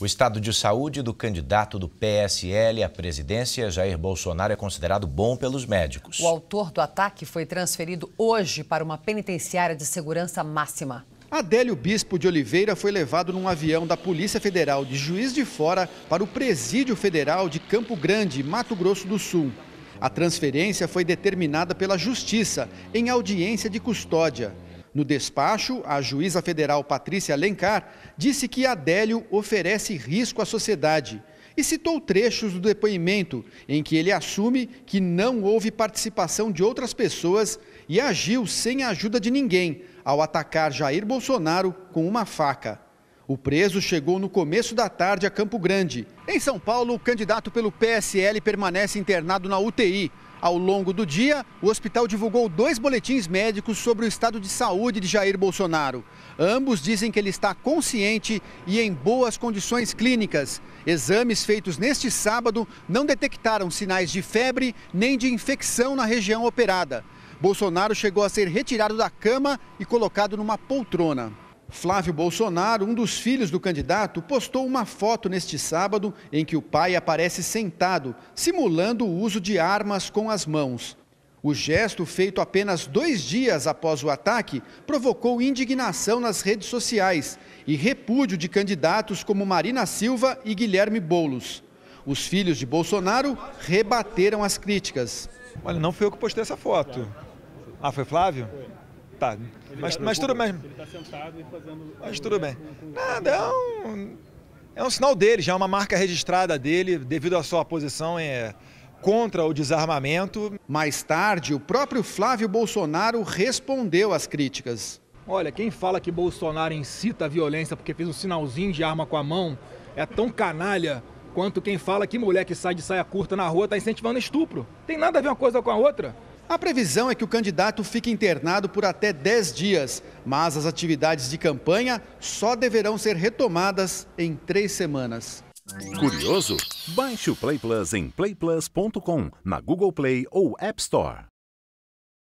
O estado de saúde do candidato do PSL à presidência, Jair Bolsonaro, é considerado bom pelos médicos. O autor do ataque foi transferido hoje para uma penitenciária de segurança máxima. Adélio Bispo de Oliveira foi levado num avião da Polícia Federal de Juiz de Fora para o Presídio Federal de Campo Grande, Mato Grosso do Sul. A transferência foi determinada pela Justiça em audiência de custódia. No despacho, a juíza federal Patrícia Alencar disse que Adélio oferece risco à sociedade e citou trechos do depoimento em que ele assume que não houve participação de outras pessoas e agiu sem a ajuda de ninguém ao atacar Jair Bolsonaro com uma faca. O preso chegou no começo da tarde a Campo Grande. Em São Paulo, o candidato pelo PSL permanece internado na UTI ao longo do dia, o hospital divulgou dois boletins médicos sobre o estado de saúde de Jair Bolsonaro. Ambos dizem que ele está consciente e em boas condições clínicas. Exames feitos neste sábado não detectaram sinais de febre nem de infecção na região operada. Bolsonaro chegou a ser retirado da cama e colocado numa poltrona. Flávio Bolsonaro, um dos filhos do candidato, postou uma foto neste sábado em que o pai aparece sentado, simulando o uso de armas com as mãos. O gesto, feito apenas dois dias após o ataque, provocou indignação nas redes sociais e repúdio de candidatos como Marina Silva e Guilherme Boulos. Os filhos de Bolsonaro rebateram as críticas. Olha, não fui eu que postei essa foto. Ah, foi Flávio? Foi. Tá. Mas, mas tudo bem. Ele tá sentado e fazendo. Mas tudo bem. Nada, é um, é um sinal dele, já é uma marca registrada dele, devido à sua posição é, contra o desarmamento. Mais tarde, o próprio Flávio Bolsonaro respondeu às críticas. Olha, quem fala que Bolsonaro incita a violência porque fez um sinalzinho de arma com a mão é tão canalha quanto quem fala que mulher que sai de saia curta na rua está incentivando estupro. Tem nada a ver uma coisa com a outra. A previsão é que o candidato fique internado por até 10 dias, mas as atividades de campanha só deverão ser retomadas em três semanas. Curioso? Baixe o Play Plus em playplus.com, na Google Play ou App Store.